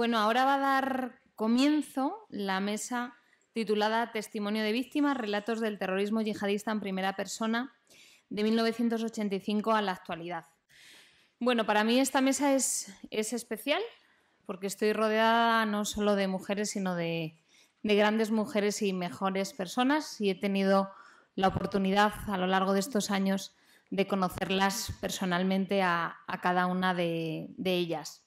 Bueno, ahora va a dar comienzo la mesa titulada Testimonio de víctimas, relatos del terrorismo yihadista en primera persona de 1985 a la actualidad. Bueno, para mí esta mesa es, especial porque estoy rodeada no solo de mujeres, sino de, grandes mujeres y mejores personas y he tenido la oportunidad a lo largo de estos años de conocerlas personalmente a, cada una de ellas.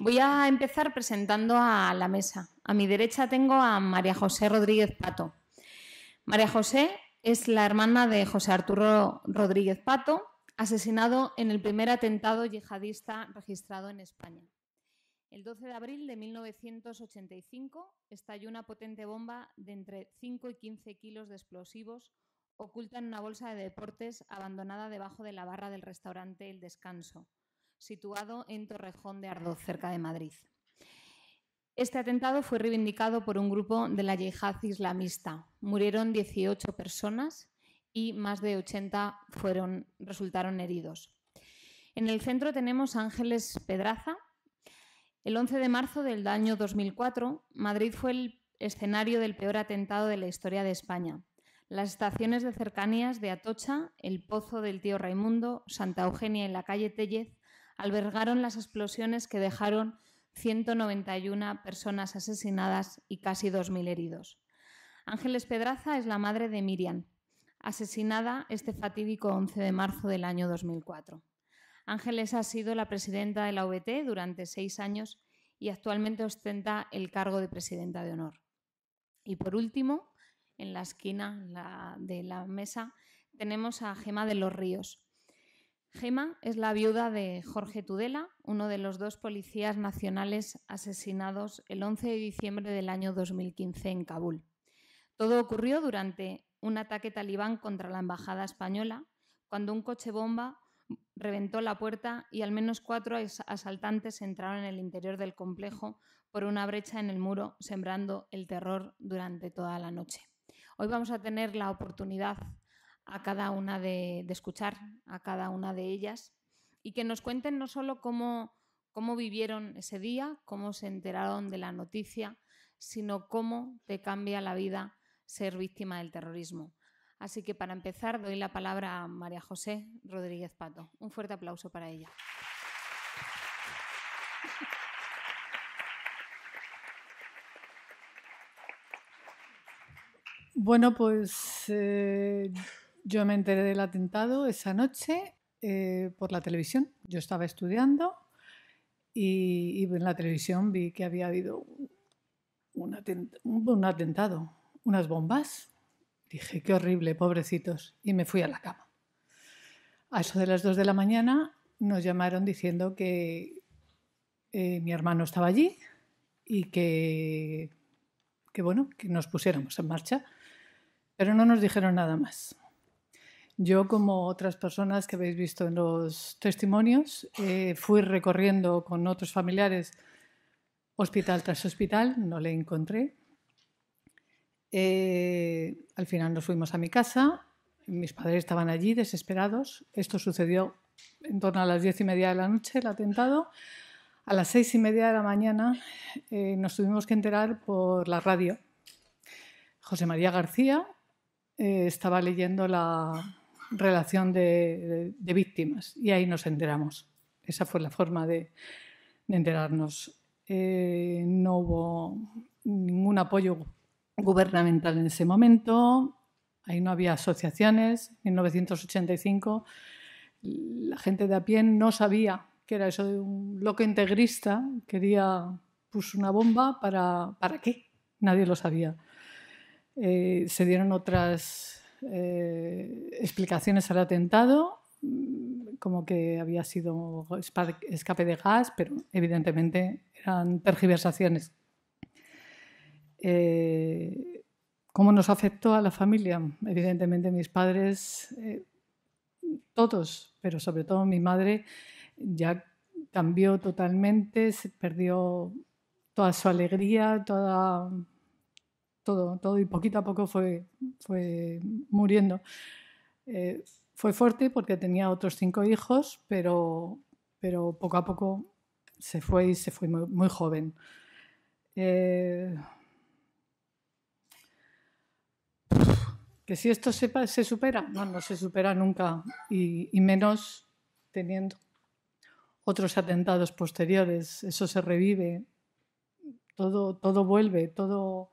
Voy a empezar presentando a la mesa. A mi derecha tengo a María José Rodríguez Pato. María José es la hermana de José Arturo Rodríguez Pato, asesinado en el primer atentado yihadista registrado en España. El 12 de abril de 1985 estalló una potente bomba de entre 5 y 15 kilos de explosivos oculta en una bolsa de deportes abandonada debajo de la barra del restaurante El Descanso, situado en Torrejón de Ardoz, cerca de Madrid. Este atentado fue reivindicado por un grupo de la yihad islamista. Murieron 18 personas y más de 80 resultaron heridos. En el centro tenemos Ángeles Pedraza. El 11 de marzo del año 2004, Madrid fue el escenario del peor atentado de la historia de España. Las estaciones de cercanías de Atocha, el Pozo del Tío Raimundo, Santa Eugenia en la calle Tellez albergaron las explosiones que dejaron 191 personas asesinadas y casi 2.000 heridos. Ángeles Pedraza es la madre de Miriam, asesinada este fatídico 11 de marzo del año 2004. Ángeles ha sido la presidenta de la OBT durante seis años y actualmente ostenta el cargo de presidenta de honor. Y por último, en la esquina de la mesa tenemos a Gema de los Ríos, Gema es la viuda de Jorge Tudela, uno de los dos policías nacionales asesinados el 11 de diciembre del año 2015 en Kabul. Todo ocurrió durante un ataque talibán contra la embajada española, cuando un coche bomba reventó la puerta y al menos cuatro asaltantes entraron en el interior del complejo por una brecha en el muro, sembrando el terror durante toda la noche. Hoy vamos a tener la oportunidad a cada una de, escuchar a cada una de ellas y que nos cuenten no solo cómo, vivieron ese día, cómo se enteraron de la noticia, sino cómo te cambia la vida ser víctima del terrorismo. Así que para empezar doy la palabra a María José Rodríguez Pato. Un fuerte aplauso para ella. Bueno, pues eh, yo me enteré del atentado esa noche eh, por la televisión. Yo estaba estudiando y, en la televisión vi que había habido un, atentado, unas bombas. Dije, qué horrible, pobrecitos. Y me fui a la cama. A eso de las dos de la mañana nos llamaron diciendo que eh, mi hermano estaba allí y que, bueno, que nos pusiéramos en marcha, pero no nos dijeron nada más. Yo, como otras personas que habéis visto en los testimonios, eh, fui recorriendo con otros familiares hospital tras hospital, no le encontré. Eh, al final nos fuimos a mi casa, mis padres estaban allí desesperados. Esto sucedió en torno a las diez y media de la noche, el atentado. A las seis y media de la mañana eh, nos tuvimos que enterar por la radio. José María García estaba leyendo la, relación de, víctimas y ahí nos enteramos. Esa fue la forma de, enterarnos. Eh, no hubo ningún apoyo gubernamental en ese momento, ahí no había asociaciones. En 1985 la gente de a pie no sabía que era eso de un loco integrista, quería puso una bomba para, ¿para qué? Nadie lo sabía. Eh, se dieron otras eh, explicaciones al atentado, mm, como que había sido escape de gas, pero evidentemente eran tergiversaciones. Eh, ¿Cómo nos afectó a la familia? Evidentemente mis padres, eh, todos, pero sobre todo mi madre, ya cambió totalmente, se perdió toda su alegría, toda todo, y poquito a poco fue, fue muriendo. Eh, fue fuerte porque tenía otros cinco hijos, pero, pero poco a poco se fue y se fue muy, joven. Eh, que si esto se, se, supera, no, no se supera nunca, y, y, menos teniendo otros atentados posteriores, eso se revive, todo, todo vuelve, todo,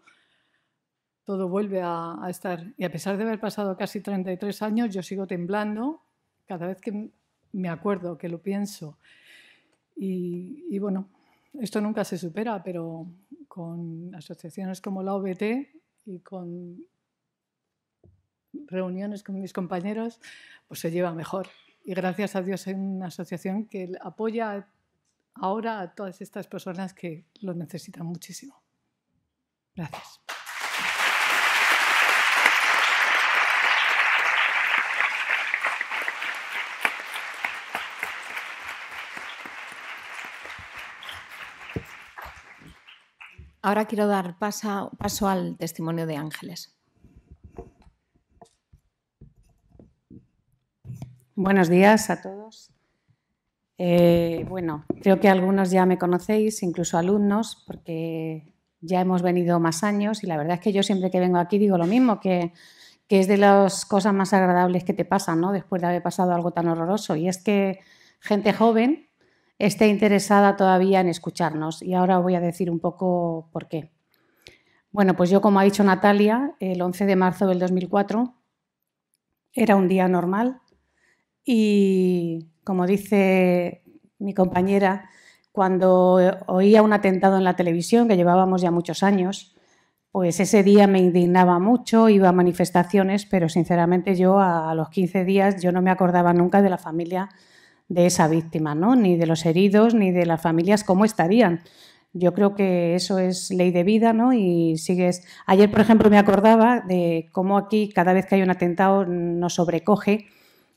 todo vuelve a, estar. Y a pesar de haber pasado casi 33 años, yo sigo temblando cada vez que me acuerdo, que lo pienso. Y, y bueno, esto nunca se supera, pero con asociaciones como la OBT y con reuniones con mis compañeros, pues se lleva mejor. Y gracias a Dios hay una asociación que apoya ahora a todas estas personas que lo necesitan muchísimo. Gracias. Ahora quiero dar paso, al testimonio de Ángeles. Buenos días a todos. Eh, bueno, creo que algunos ya me conocéis, incluso alumnos, porque ya hemos venido más años y la verdad es que yo siempre que vengo aquí digo lo mismo, que, es de las cosas más agradables que te pasan, ¿no? Después de haber pasado algo tan horroroso. Y es que gente joven esté interesada todavía en escucharnos. Y ahora voy a decir un poco por qué. Bueno, pues yo, como ha dicho Natalia, el 11 de marzo del 2004 era un día normal y, como dice mi compañera, cuando oía un atentado en la televisión, que llevábamos ya muchos años, pues ese día me indignaba mucho, iba a manifestaciones, pero sinceramente yo a los 15 días yo no me acordaba nunca de la familia de esa víctima, ¿no? ni de los heridos, ni de las familias, cómo estarían. Yo creo que eso es ley de vida, ¿no? Y sigues. Ayer, por ejemplo, me acordaba de cómo aquí, cada vez que hay un atentado, nos sobrecoge,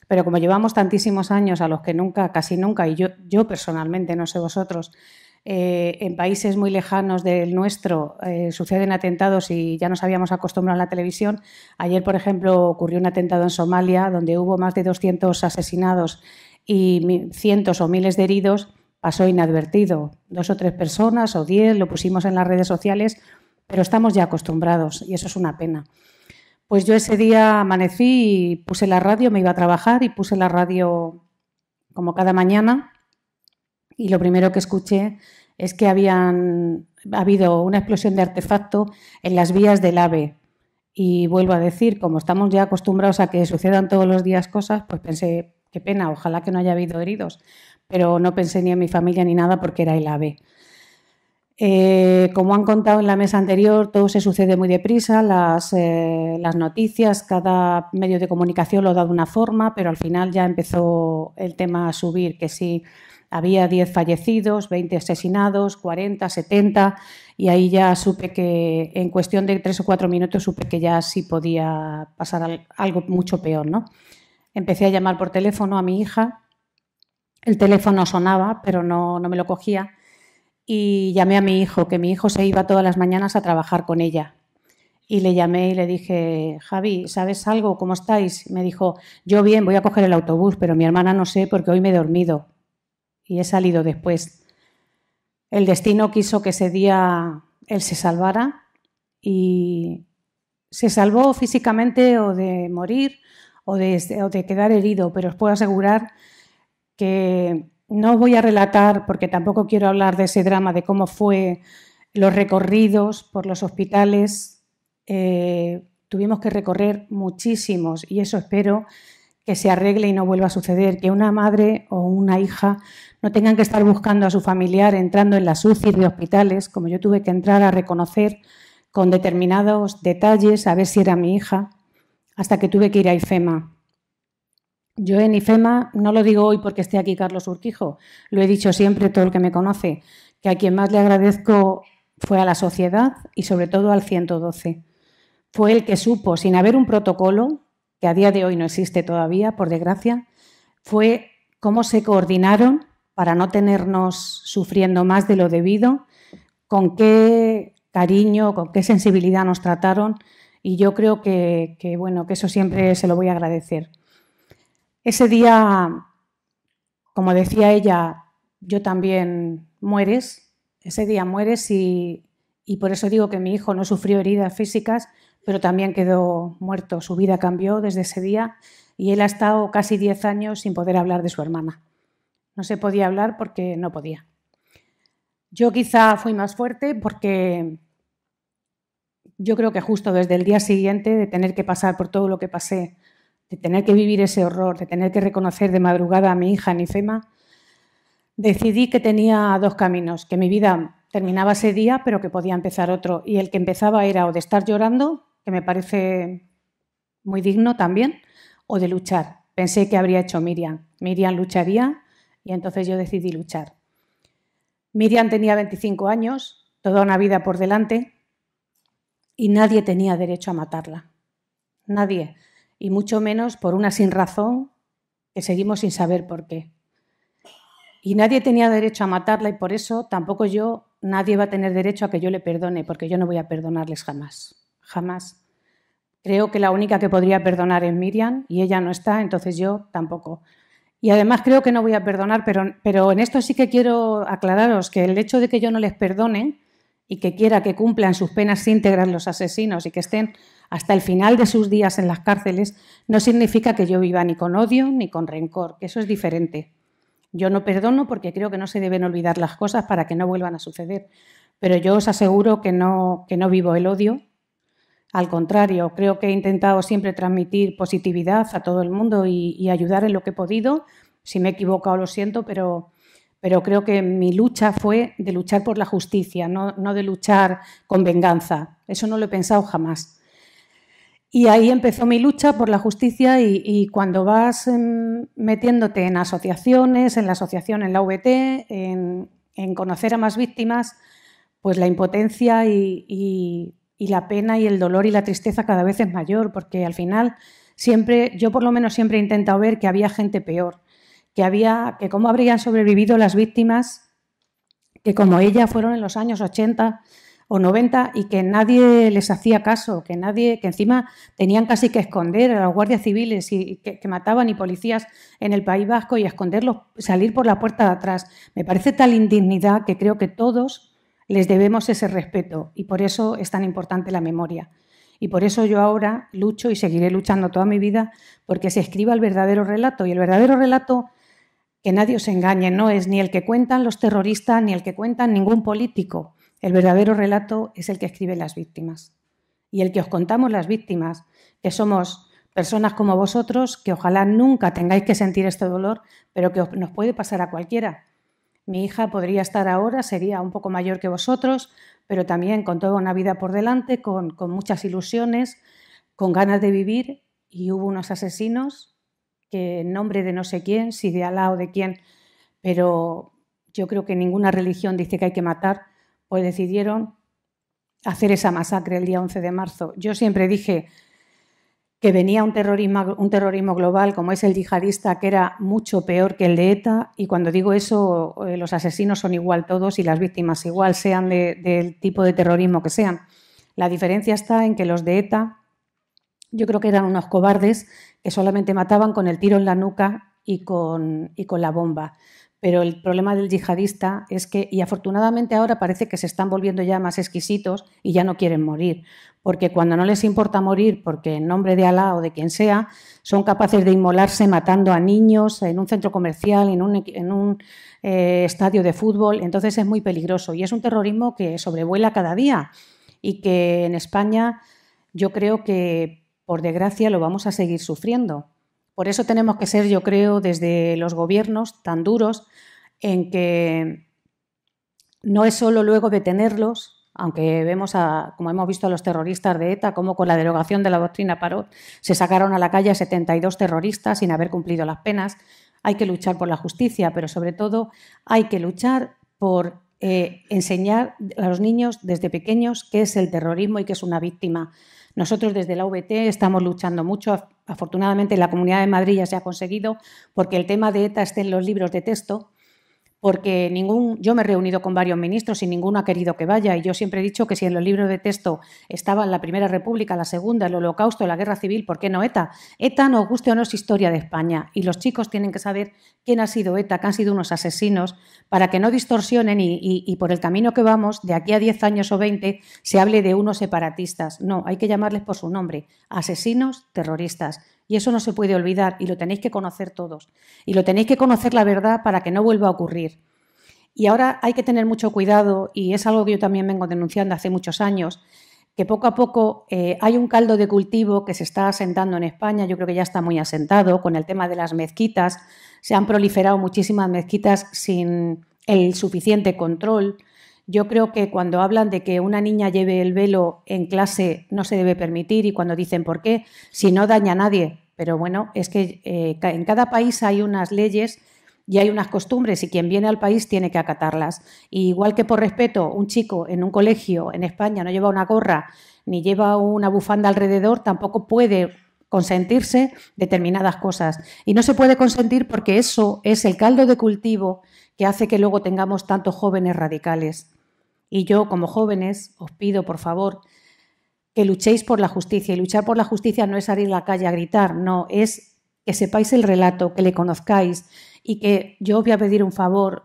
pero como llevamos tantísimos años a los que nunca, casi nunca, y yo, yo personalmente, no sé vosotros, eh, en países muy lejanos del nuestro eh, suceden atentados y ya nos habíamos acostumbrado a la televisión. Ayer, por ejemplo, ocurrió un atentado en Somalia donde hubo más de 200 asesinados y cientos o miles de heridos pasó inadvertido. Dos o tres personas o diez lo pusimos en las redes sociales, pero estamos ya acostumbrados y eso es una pena. Pues yo ese día amanecí y puse la radio, me iba a trabajar y puse la radio como cada mañana y lo primero que escuché es que habían habido una explosión de artefacto en las vías del AVE. Y vuelvo a decir, como estamos ya acostumbrados a que sucedan todos los días cosas, pues pensé, qué pena, ojalá que no haya habido heridos, pero no pensé ni en mi familia ni nada porque era el ave. Eh, como han contado en la mesa anterior, todo se sucede muy deprisa, las, eh, las noticias, cada medio de comunicación lo ha dado una forma, pero al final ya empezó el tema a subir, que sí, había 10 fallecidos, 20 asesinados, 40, 70, y ahí ya supe que en cuestión de 3 o 4 minutos supe que ya sí podía pasar algo mucho peor, ¿no? Empecé a llamar por teléfono a mi hija. El teléfono sonaba, pero no, no me lo cogía. Y llamé a mi hijo, que mi hijo se iba todas las mañanas a trabajar con ella. Y le llamé y le dije, Javi, ¿sabes algo? ¿Cómo estáis? me dijo, yo bien, voy a coger el autobús, pero mi hermana no sé porque hoy me he dormido y he salido después. El destino quiso que ese día él se salvara y se salvó físicamente o de morir o de, quedar herido, pero os puedo asegurar que no os voy a relatar, porque tampoco quiero hablar de ese drama, de cómo fue los recorridos por los hospitales. Eh, tuvimos que recorrer muchísimos y eso espero que se arregle y no vuelva a suceder, que una madre o una hija no tengan que estar buscando a su familiar entrando en las UCI de hospitales, como yo tuve que entrar a reconocer con determinados detalles, a ver si era mi hija, hasta que tuve que ir a IFEMA. Yo en IFEMA, no lo digo hoy porque esté aquí Carlos Urquijo, lo he dicho siempre todo el que me conoce, que a quien más le agradezco fue a la sociedad y sobre todo al 112. Fue el que supo, sin haber un protocolo, que a día de hoy no existe todavía, por desgracia, fue cómo se coordinaron para no tenernos sufriendo más de lo debido, con qué cariño, con qué sensibilidad nos trataron y yo creo que, bueno, que eso siempre se lo voy a agradecer. Ese día, como decía ella, yo también mueres, ese día mueres y, y por eso digo que mi hijo no sufrió heridas físicas, pero también quedó muerto. Su vida cambió desde ese día y él ha estado casi 10 años sin poder hablar de su hermana. No se podía hablar porque no podía. Yo quizá fui más fuerte porque yo creo que justo desde el día siguiente de tener que pasar por todo lo que pasé, de tener que vivir ese horror, de tener que reconocer de madrugada a mi hija Nifema, decidí que tenía dos caminos, que mi vida terminaba ese día, pero que podía empezar otro. Y el que empezaba era o de estar llorando, que me parece muy digno también, o de luchar. Pensé que habría hecho Miriam. Miriam lucharía y entonces yo decidí luchar. Miriam tenía 25 años, toda una vida por delante, y nadie tenía derecho a matarla. Nadie, y mucho menos por una sin razón que seguimos sin saber por qué. Y nadie tenía derecho a matarla y por eso tampoco yo, nadie va a tener derecho a que yo le perdone, porque yo no voy a perdonarles jamás, jamás. Creo que la única que podría perdonar es Miriam y ella no está, entonces yo tampoco. Y además creo que no voy a perdonar, pero, pero en esto sí que quiero aclararos que el hecho de que yo no les perdone y que quiera que cumplan sus penas íntegras los asesinos y que estén hasta el final de sus días en las cárceles, no significa que yo viva ni con odio ni con rencor, que eso es diferente. Yo no perdono porque creo que no se deben olvidar las cosas para que no vuelvan a suceder, pero yo os aseguro que no, que no vivo el odio. Al contrario, creo que he intentado siempre transmitir positividad a todo el mundo y, y ayudar en lo que he podido. Si me he equivocado, lo siento, pero pero creo que mi lucha fue de luchar por la justicia, no, de luchar con venganza. Eso no lo he pensado jamás. Y ahí empezó mi lucha por la justicia y, cuando vas em, metiéndote en asociaciones, en la asociación, en la VT, en, conocer a más víctimas, pues la impotencia y, la pena y el dolor y la tristeza cada vez es mayor, porque al final siempre, yo por lo menos siempre he intentado ver que había gente peor que había, que cómo habrían sobrevivido las víctimas que como ella fueron en los años 80 o 90 y que nadie les hacía caso, que nadie, que encima tenían casi que esconder a los guardias civiles y, que, mataban y policías en el País Vasco y esconderlos, salir por la puerta de atrás. Me parece tal indignidad que creo que todos les debemos ese respeto y por eso es tan importante la memoria. Y por eso yo ahora lucho y seguiré luchando toda mi vida porque se escriba el verdadero relato y el verdadero relato que nadie os engañe, no es ni el que cuentan los terroristas ni el que cuentan ningún político. El verdadero relato es el que escriben las víctimas. Y el que os contamos las víctimas, que somos personas como vosotros, que ojalá nunca tengáis que sentir este dolor, pero que nos puede pasar a cualquiera. Mi hija podría estar ahora, sería un poco mayor que vosotros, pero también con toda una vida por delante, con, con muchas ilusiones, con ganas de vivir, y hubo unos asesinos que en nombre de no sé quién, si de Alá o de quién, pero yo creo que ninguna religión dice que hay que matar, pues decidieron hacer esa masacre el día 11 de marzo. Yo siempre dije que venía un terrorismo, global como es el yihadista, que era mucho peor que el de ETA, y cuando digo eso, eh, los asesinos son igual todos y las víctimas igual, sean del tipo de terrorismo que sean. La diferencia está en que los de ETA yo creo que eran unos cobardes que solamente mataban con el tiro en la nuca y con, y con la bomba. Pero el problema del yihadista es que, y afortunadamente ahora parece que se están volviendo ya más exquisitos y ya no quieren morir, porque cuando no les importa morir, porque en nombre de Alá o de quien sea, son capaces de inmolarse matando a niños en un centro comercial, en un, en un eh, estadio de fútbol, entonces es muy peligroso y es un terrorismo que sobrevuela cada día y que en España yo creo que por desgracia lo vamos a seguir sufriendo. Por eso tenemos que ser, yo creo, desde los gobiernos tan duros en que no es solo luego detenerlos, aunque vemos, a, como hemos visto a los terroristas de ETA, como con la derogación de la doctrina Parot se sacaron a la calle a 72 terroristas sin haber cumplido las penas. Hay que luchar por la justicia, pero sobre todo hay que luchar por eh, enseñar a los niños desde pequeños qué es el terrorismo y qué es una víctima. Nosotros desde la VT estamos luchando mucho. Afortunadamente en la Comunidad de Madrid ya se ha conseguido porque el tema de ETA está en los libros de texto porque ningún, yo me he reunido con varios ministros y ninguno ha querido que vaya. Y yo siempre he dicho que si en los libros de texto estaban la Primera República, la Segunda, el Holocausto, la Guerra Civil, ¿por qué no ETA? ETA, nos guste o no, es historia de España. Y los chicos tienen que saber quién ha sido ETA, que han sido unos asesinos, para que no distorsionen y, y por el camino que vamos, de aquí a 10 años o 20, se hable de unos separatistas. No, hay que llamarles por su nombre, asesinos terroristas. Y eso no se puede olvidar y lo tenéis que conocer todos. Y lo tenéis que conocer la verdad para que no vuelva a ocurrir. Y ahora hay que tener mucho cuidado y es algo que yo también vengo denunciando hace muchos años, que poco a poco eh, hay un caldo de cultivo que se está asentando en España, yo creo que ya está muy asentado, con el tema de las mezquitas. Se han proliferado muchísimas mezquitas sin el suficiente control yo creo que cuando hablan de que una niña lleve el velo en clase no se debe permitir y cuando dicen por qué, si no daña a nadie, pero bueno, es que eh, en cada país hay unas leyes y hay unas costumbres y quien viene al país tiene que acatarlas. Y igual que por respeto, un chico en un colegio en España no lleva una gorra ni lleva una bufanda alrededor, tampoco puede consentirse determinadas cosas. Y no se puede consentir porque eso es el caldo de cultivo que hace que luego tengamos tantos jóvenes radicales. Y yo, como jóvenes, os pido, por favor, que luchéis por la justicia. Y luchar por la justicia no es salir a la calle a gritar, no, es que sepáis el relato, que le conozcáis y que yo os voy a pedir un favor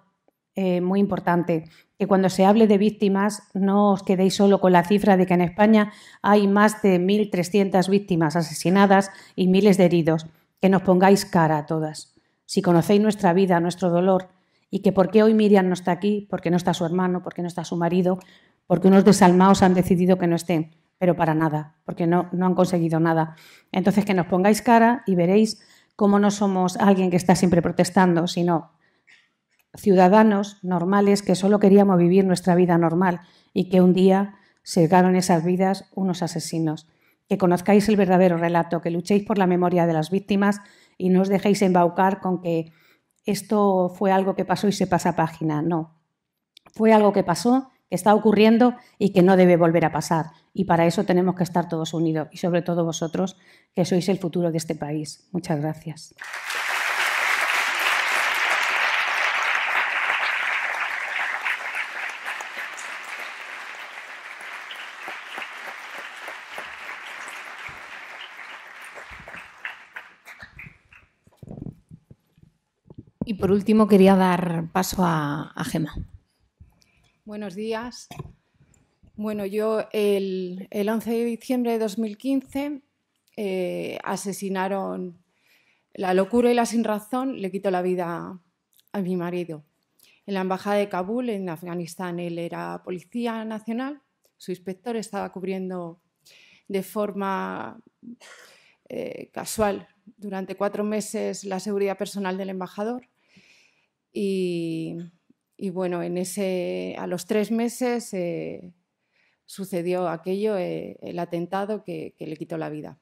eh, muy importante, que cuando se hable de víctimas no os quedéis solo con la cifra de que en España hay más de 1.300 víctimas asesinadas y miles de heridos, que nos pongáis cara a todas. Si conocéis nuestra vida, nuestro dolor, y que por qué hoy Miriam no está aquí, porque no está su hermano, porque no está su marido, porque unos desalmados han decidido que no estén, pero para nada, porque no, han conseguido nada. Entonces, que nos pongáis cara y veréis cómo no somos alguien que está siempre protestando, sino ciudadanos normales que solo queríamos vivir nuestra vida normal y que un día se sacaron esas vidas unos asesinos. Que conozcáis el verdadero relato, que luchéis por la memoria de las víctimas y no os dejéis embaucar con que esto fue algo que pasó y se pasa página. No, fue algo que pasó, que está ocurriendo y que no debe volver a pasar. Y para eso tenemos que estar todos unidos y sobre todo vosotros, que sois el futuro de este país. Muchas gracias. Y por último, quería dar paso a, Gemma. Buenos días. Bueno, yo el, 11 de diciembre de 2015 eh, asesinaron la locura y la sin razón, le quitó la vida a mi marido. En la embajada de Kabul, en Afganistán, él era policía nacional, su inspector estaba cubriendo de forma eh, casual durante cuatro meses la seguridad personal del embajador. Y, bueno, en ese, a los tres meses eh, sucedió aquello, eh, el atentado que, le quitó la vida.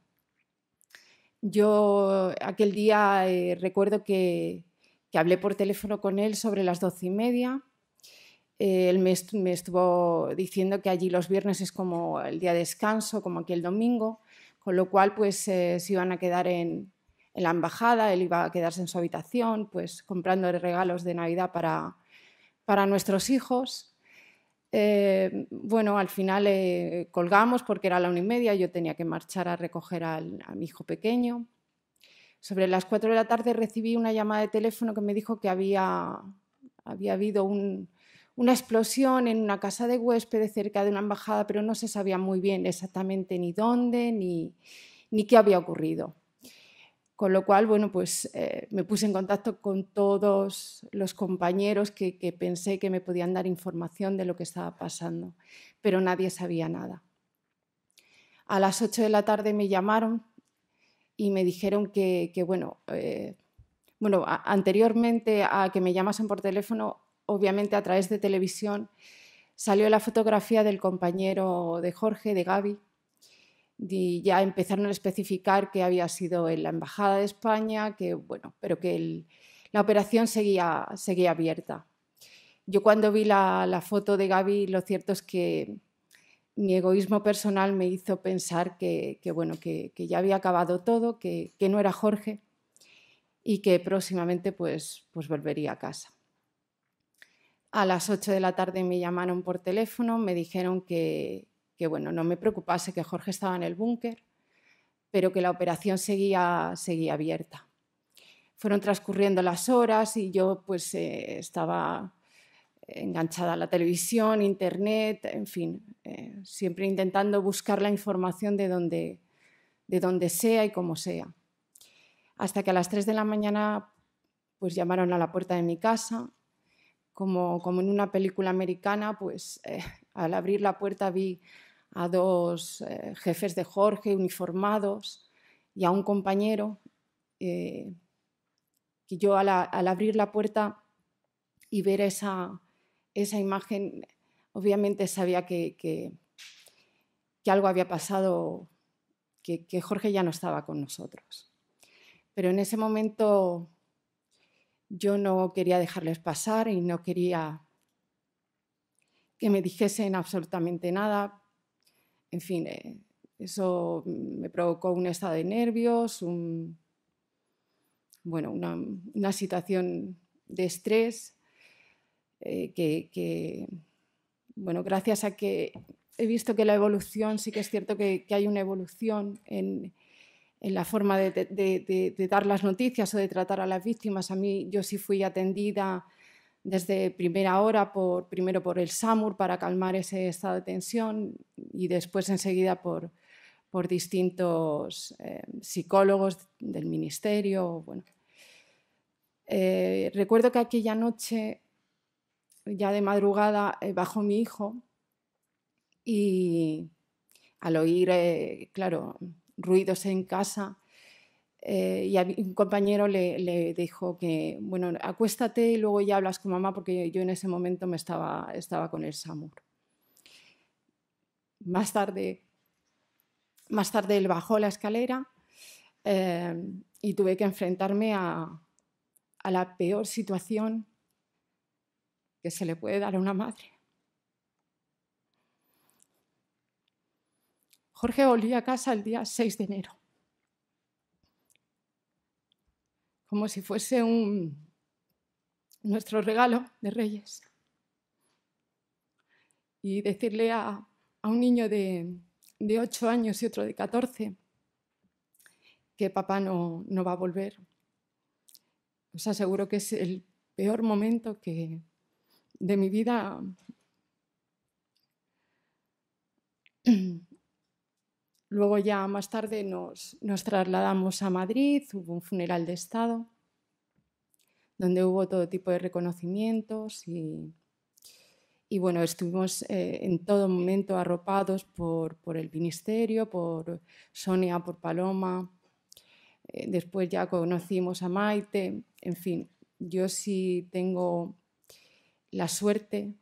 Yo aquel día eh, recuerdo que, hablé por teléfono con él sobre las doce y media. él me, estuvo diciendo que allí los viernes es como el día de descanso, como aquí el domingo, con lo cual pues se iban a quedar en, en la embajada, él iba a quedarse en su habitación, pues comprando regalos de Navidad para, para nuestros hijos. Eh, bueno, al final eh, colgamos porque era la una y media, yo tenía que marchar a recoger a mi hijo pequeño. Sobre las cuatro de la tarde recibí una llamada de teléfono que me dijo que había, había habido una explosión en una casa de huéspedes cerca de una embajada, pero no se sabía muy bien exactamente ni dónde ni qué había ocurrido. Con lo cual, bueno, pues eh, me puse en contacto con todos los compañeros que, pensé que me podían dar información de lo que estaba pasando, pero nadie sabía nada. A las 8 de la tarde me llamaron y me dijeron que, bueno, eh, bueno anteriormente a que me llamasen por teléfono, obviamente a través de televisión, salió la fotografía del compañero de Jorge, de Gaby, y ya empezaron a especificar que había sido en la Embajada de España, que bueno, pero que la operación seguía, seguía abierta. Yo cuando vi la, foto de Gaby, lo cierto es que mi egoísmo personal me hizo pensar que, bueno, que, ya había acabado todo, que, que, no era Jorge y que próximamente pues, pues volvería a casa. A las 8 de la tarde me llamaron por teléfono, me dijeron que, que bueno, no me preocupase que Jorge estaba en el búnker, pero que la operación seguía, seguía abierta. Fueron transcurriendo las horas y yo pues eh, estaba enganchada a la televisión, internet, en fin, eh, siempre intentando buscar la información de donde, de donde sea y como sea. Hasta que a las 3 de la mañana pues llamaron a la puerta de mi casa, como, como en una película americana, pues eh, al abrir la puerta vi a dos eh, jefes de Jorge uniformados y a un compañero. Eh, que yo al, abrir la puerta y ver esa, esa imagen, obviamente sabía que, que, algo había pasado, que Jorge ya no estaba con nosotros. Pero en ese momento yo no quería dejarles pasar y no quería que me dijesen absolutamente nada en fin, eh, eso me provocó un estado de nervios, bueno, una, situación de estrés eh, que, bueno, gracias a que he visto que la evolución, sí que es cierto que, hay una evolución en, la forma de, de, dar las noticias o de tratar a las víctimas. A mí yo sí fui atendida desde primera hora, por, primero por el SAMUR para calmar ese estado de tensión y después enseguida por, distintos eh, psicólogos del ministerio. Bueno. Eh, recuerdo que aquella noche, ya de madrugada, bajo eh, bajó mi hijo y al oír, claro, ruidos en casa, eh, y a, un compañero le, dijo que, bueno, acuéstate y luego ya hablas con mamá porque yo en ese momento me estaba, estaba con el Samur. Más tarde, más tarde él bajó la escalera eh, y tuve que enfrentarme a, a la peor situación que se le puede dar a una madre. Jorge volvió a casa el día 6 de enero. como si fuese un, nuestro regalo de Reyes. Y decirle a, un niño de, ocho 8 años y otro de 14 que papá no, no va a volver. Os aseguro que es el peor momento que de mi vida Luego ya más tarde nos, trasladamos a Madrid, hubo un funeral de Estado, donde hubo todo tipo de reconocimientos y, bueno, estuvimos eh, en todo momento arropados por, el ministerio, por Sonia, por Paloma. Eh, después ya conocimos a Maite. En fin, yo sí tengo la suerte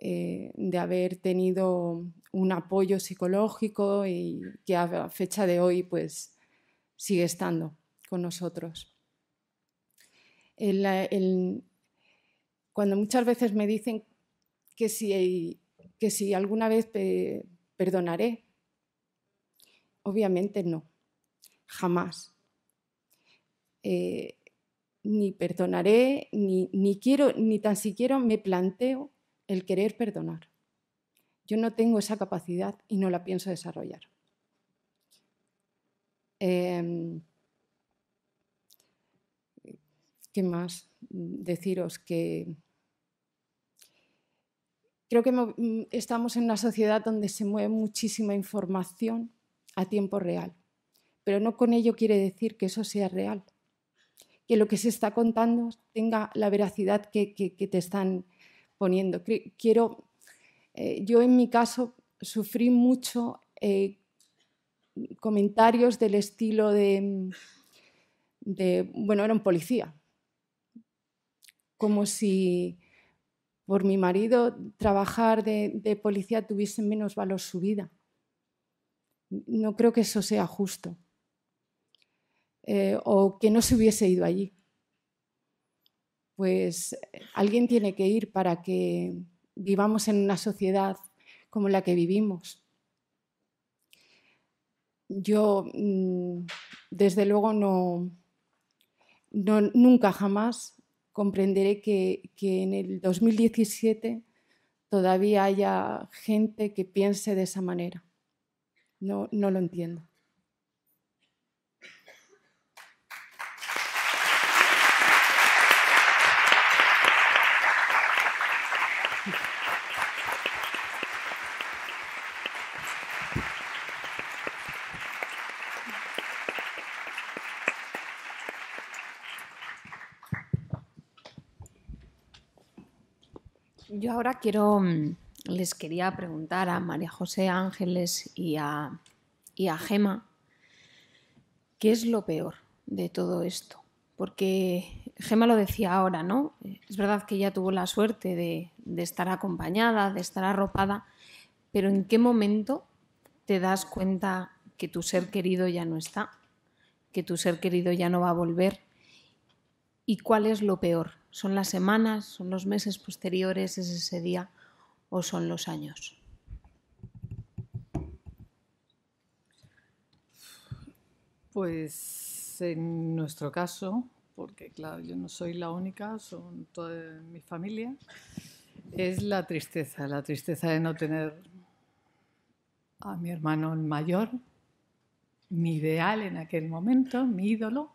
eh, de haber tenido un apoyo psicológico y que a fecha de hoy pues sigue estando con nosotros. cuando muchas veces me dicen que si, que si alguna vez perdonaré, obviamente no, jamás. Eh, ni perdonaré, ni, ni quiero, ni tan siquiera me planteo el querer perdonar. Yo no tengo esa capacidad y no la pienso desarrollar. Em, ¿Qué más deciros? Que creo que mm, estamos en una sociedad donde se mueve muchísima información a tiempo real, pero no con ello quiere decir que eso sea real, que lo que se está contando tenga la veracidad que, que te están poniendo. Quiero eh, yo en mi caso sufrí mucho eh, comentarios del estilo de, bueno, era un policía, como si por mi marido trabajar de, policía tuviese menos valor su vida. No creo que eso sea justo. Eh, o que no se hubiese ido allí. Pues alguien tiene que ir para que vivamos en una sociedad como la que vivimos. Yo, mm, desde luego, no, nunca jamás comprenderé que, que en el 2017 todavía haya gente que piense de esa manera. No, no lo entiendo. Yo ahora quiero, mm, les quería preguntar a María José Ángeles y a, Gemma Gema, ¿qué es lo peor de todo esto? Porque Gema lo decía ahora, ¿no? Es verdad que ella tuvo la suerte de estar acompañada, de estar arropada, pero ¿en qué momento te das cuenta que tu ser querido ya no está, que tu ser querido ya no va a volver? ¿Y cuál es lo peor son las semanas, son los meses posteriores, es ese día o son los años. Pues en nuestro caso, porque claro, yo no soy la única, son toda mi familia, es la tristeza, la tristeza de no tener a mi hermano mayor, mi ideal en aquel momento, mi ídolo,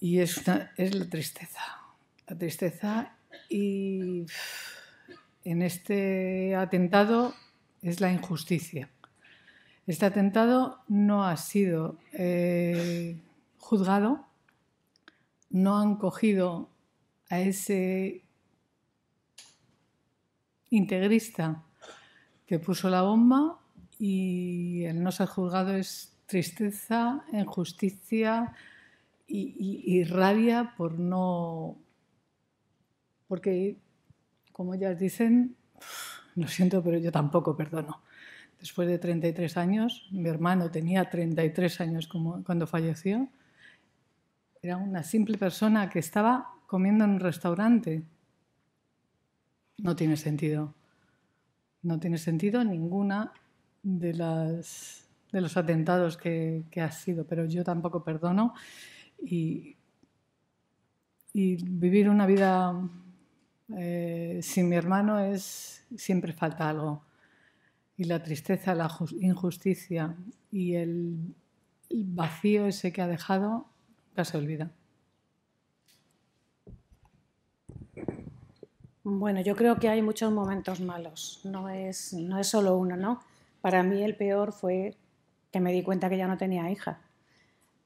y es, es la tristeza la tristeza y en este atentado es la injusticia. Este atentado no ha sido eh, juzgado, no han cogido a ese integrista que puso la bomba y el no ser juzgado es tristeza, injusticia y rabia por no porque como ellas dicen, lo siento, pero yo tampoco perdono. Después de 33 años, mi hermano tenía 33 años como, cuando falleció, era una simple persona que estaba comiendo en un restaurante. No tiene sentido. No tiene sentido ninguna de, las, de los atentados que, ha sido, pero yo tampoco perdono. Y, y vivir una vida eh, sin mi hermano es siempre falta algo. Y la tristeza, la injusticia y el, vacío ese que ha dejado ya se olvida. Bueno, yo creo que hay muchos momentos malos, no es, no es solo uno, ¿no? Para mí el peor fue que me di cuenta que ya no tenía hija.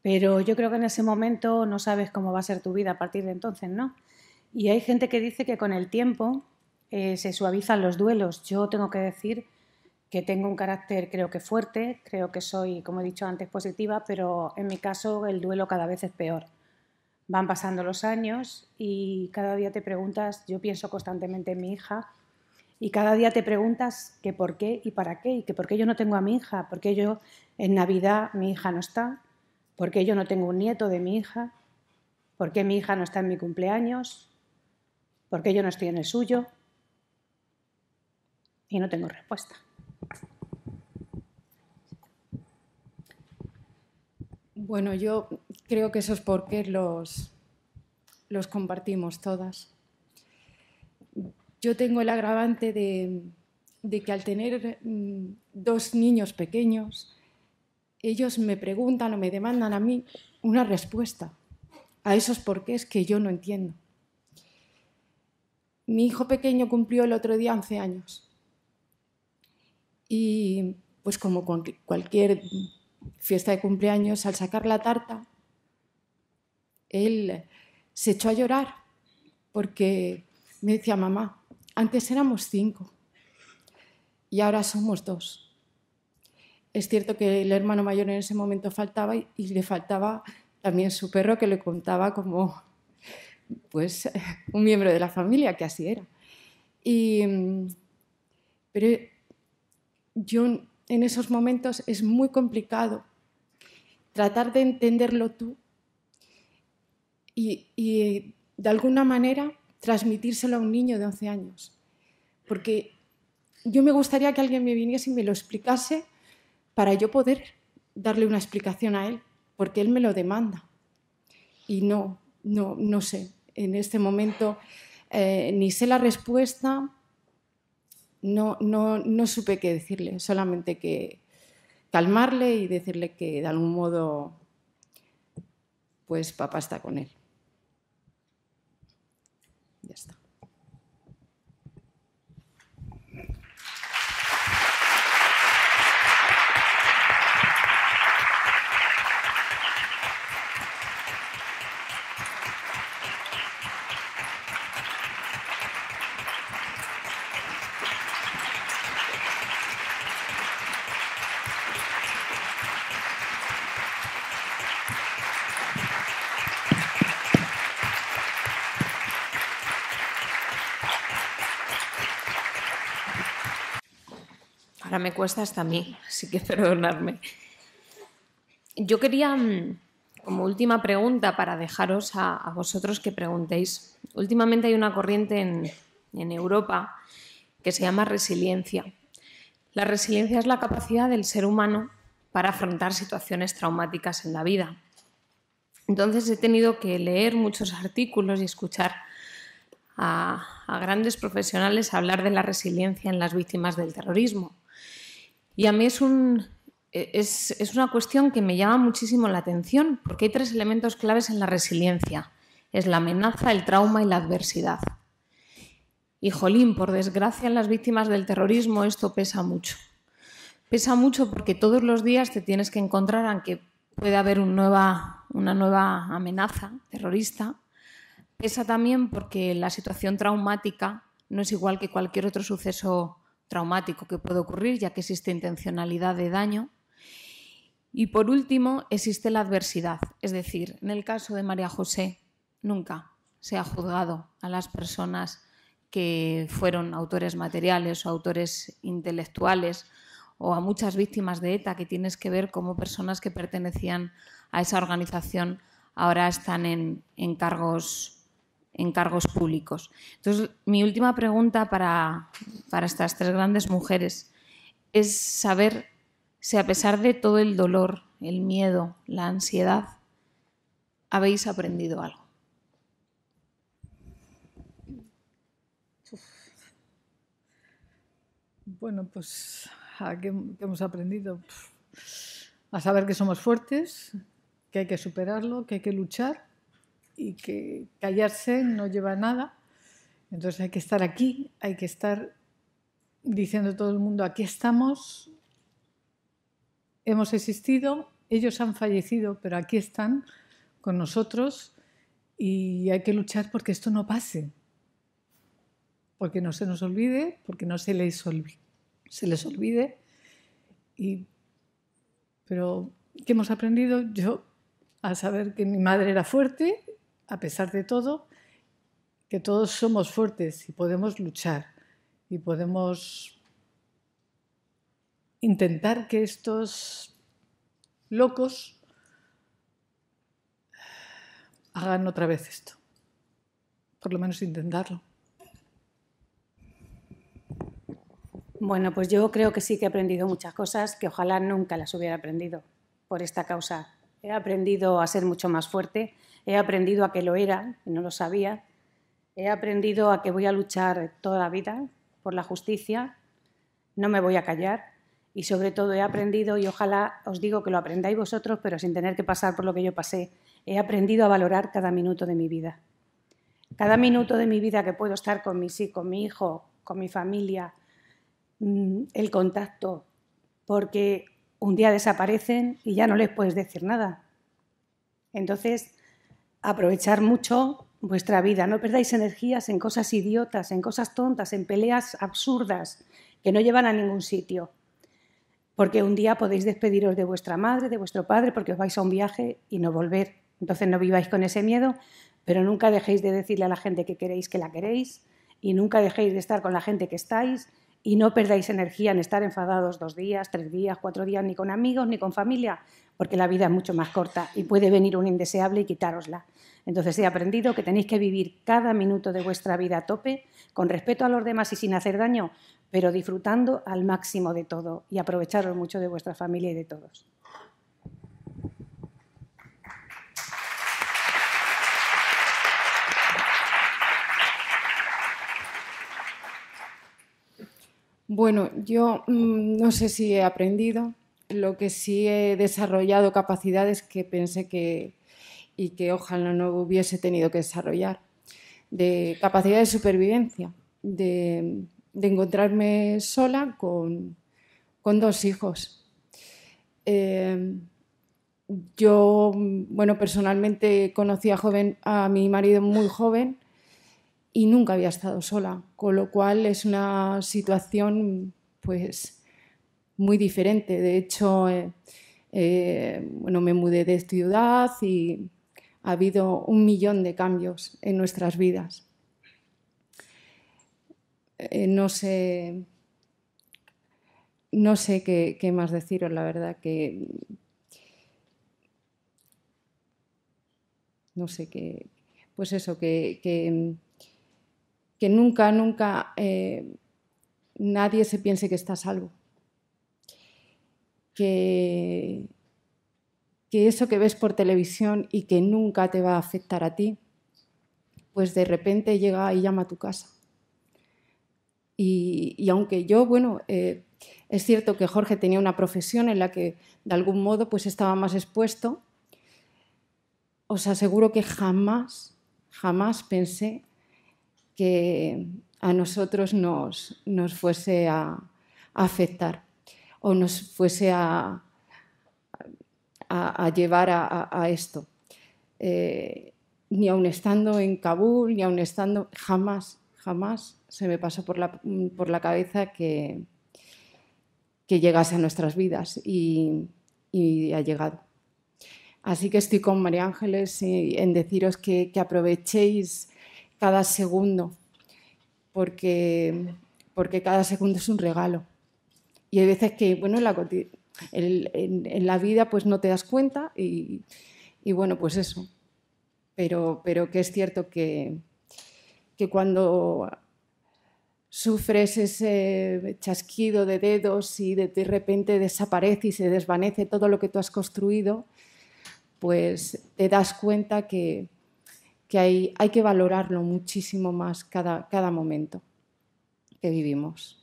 Pero yo creo que en ese momento no sabes cómo va a ser tu vida a partir de entonces, ¿no? Y hay gente que dice que con el tiempo eh, se suavizan los duelos. Yo tengo que decir que tengo un carácter creo que fuerte, creo que soy, como he dicho antes, positiva, pero en mi caso el duelo cada vez es peor. Van pasando los años y cada día te preguntas, yo pienso constantemente en mi hija, y cada día te preguntas que por qué y para qué, y que por qué yo no tengo a mi hija, por qué yo en Navidad mi hija no está, por qué yo no tengo un nieto de mi hija, por qué mi hija no está en mi cumpleaños, porque yo no estoy en el suyo y no tengo respuesta. Bueno, yo creo que esos porqués los, los compartimos todas. Yo tengo el agravante de, que al tener mm, dos niños pequeños, ellos me preguntan o me demandan a mí una respuesta a esos porqués que yo no entiendo. Mi hijo pequeño cumplió el otro día 11 años. Y pues como con cualquier fiesta de cumpleaños, al sacar la tarta, él se echó a llorar porque me decía, mamá, antes éramos cinco y ahora somos dos. Es cierto que el hermano mayor en ese momento faltaba y le faltaba también su perro que le contaba como pues un miembro de la familia, que así era. Y, pero yo en esos momentos es muy complicado tratar de entenderlo tú y, de alguna manera transmitírselo a un niño de 11 años. Porque yo me gustaría que alguien me viniese y me lo explicase para yo poder darle una explicación a él, porque él me lo demanda. Y no, no, no sé, en este momento eh, ni sé la respuesta, no, no, no supe qué decirle, solamente que calmarle y decirle que de algún modo, pues papá está con él. Ya está. me cuesta hasta a mí, así que perdonarme Yo quería, mm, como última pregunta, para dejaros a, vosotros que preguntéis, últimamente hay una corriente en, Europa que se llama resiliencia. La resiliencia es la capacidad del ser humano para afrontar situaciones traumáticas en la vida. Entonces he tenido que leer muchos artículos y escuchar a, grandes profesionales hablar de la resiliencia en las víctimas del terrorismo. Y a mí e, es, una cuestión que me llama muchísimo la atención porque hay tres elementos claves en la resiliencia. Es la amenaza, el trauma y la adversidad. Y jolín, por desgracia en las víctimas del terrorismo esto pesa mucho. Pesa mucho porque todos los días te tienes que encontrar, aunque pueda haber una nueva amenaza terrorista, pesa también porque la situación traumática no es igual que cualquier otro suceso traumático que puede ocurrir, ya que existe intencionalidad de daño. Y por último, existe la adversidad, es decir, en el caso de María José, nunca se ha juzgado a las personas que fueron autores materiales o autores intelectuales o a muchas víctimas de ETA que tienes que ver como personas que pertenecían a esa organización ahora están en, en cargos en cargos públicos. Entonces, mi última pregunta para, estas tres grandes mujeres es saber si a pesar de todo el dolor, el miedo, la ansiedad, habéis aprendido algo. Bueno, pues qué, hemos aprendido? A saber que somos fuertes, que hay que superarlo, que hay que luchar y que callarse no lleva a nada. Entonces hay que estar aquí, hay que estar diciendo a todo el mundo, aquí estamos, hemos existido, ellos han fallecido, pero aquí están con nosotros y hay que luchar porque esto no pase, porque no se nos olvide, porque no se les, olvide, se les olvide. pero, ¿qué hemos aprendido? Yo, a saber que mi madre era fuerte, a pesar de todo, que todos somos fuertes y podemos luchar y podemos intentar que estos locos hagan otra vez esto. Por lo menos intentarlo. Bueno, pues yo creo que sí que he aprendido muchas cosas que ojalá nunca las hubiera aprendido por esta causa. He aprendido a ser mucho más fuerte, He aprendido a que lo era, y no lo sabía. He aprendido a que voy a luchar toda la vida por la justicia. No me voy a callar. Y sobre todo he aprendido, y ojalá os digo que lo aprendáis vosotros, pero sin tener que pasar por lo que yo pasé, he aprendido a valorar cada minuto de mi vida. Cada minuto de mi vida que puedo estar con mi sí, con mi hijo, con mi familia, mm, el contacto, porque un día desaparecen y ya no les puedes decir nada. Entonces, aprovechar mucho vuestra vida, no perdáis energías en cosas idiotas, en cosas tontas, en peleas absurdas que no llevan a ningún sitio. Porque un día podéis despediros de vuestra madre, de vuestro padre, porque os vais a un viaje y no volver. Entonces no viváis con ese miedo, pero nunca dejéis de decirle a la gente que queréis que la queréis y nunca dejéis de estar con la gente que estáis y no perdáis energía en estar enfadados dos días, tres días, cuatro días, ni con amigos, ni con familia, porque la vida es mucho más corta y puede venir un indeseable y quitárosla. Entonces he aprendido que tenéis que vivir cada minuto de vuestra vida a tope, con respeto a los demás y sin hacer daño, pero disfrutando al máximo de todo y aprovecharos mucho de vuestra familia y de todos. Bueno, yo mm, no sé si he aprendido, lo que sí he desarrollado capacidades que pensé que y que ojalá no hubiese tenido que desarrollar, de capacidad de supervivencia, de, encontrarme sola con, dos hijos. Em, yo, mm, bueno, personalmente conocí a, joven, a mi marido muy joven y nunca había estado sola, con lo cual es una situación pues muy diferente. De hecho, eh, eh, me mudé de ciudad y ha habido un millón de cambios en nuestras vidas. Eh, no sé, no sé qué, más deciros, la verdad que no sé qué, pues eso, que que nunca, nunca eh, nadie se piense que está salvo. Que, eso que ves por televisión y que nunca te va a afectar a ti, pues de repente llega y llama a tu casa. Y, aunque yo, bueno, eh, es cierto que Jorge tenía una profesión en la que de algún modo pues estaba más expuesto, os aseguro que jamás, jamás pensé que a nosotros nos, nos fuese a, afectar o nos fuese a, llevar a, esto. Eh, ni aun estando en Kabul, ni aun estando, jamás, jamás se me pasó por la, cabeza que, que llegase a nuestras vidas y, ha llegado. Así que estoy con María Ángeles en deciros que, que aprovechéis cada segundo, porque, porque cada segundo es un regalo. Y hay veces que, bueno, en la, vida pues no te das cuenta y, bueno, pues eso. Pero, pero que es cierto que, que cuando sufres ese chasquido de dedos y de, repente desaparece y se desvanece todo lo que tú has construido, pues te das cuenta que, que hay, que valorarlo muchísimo más cada, momento que vivimos.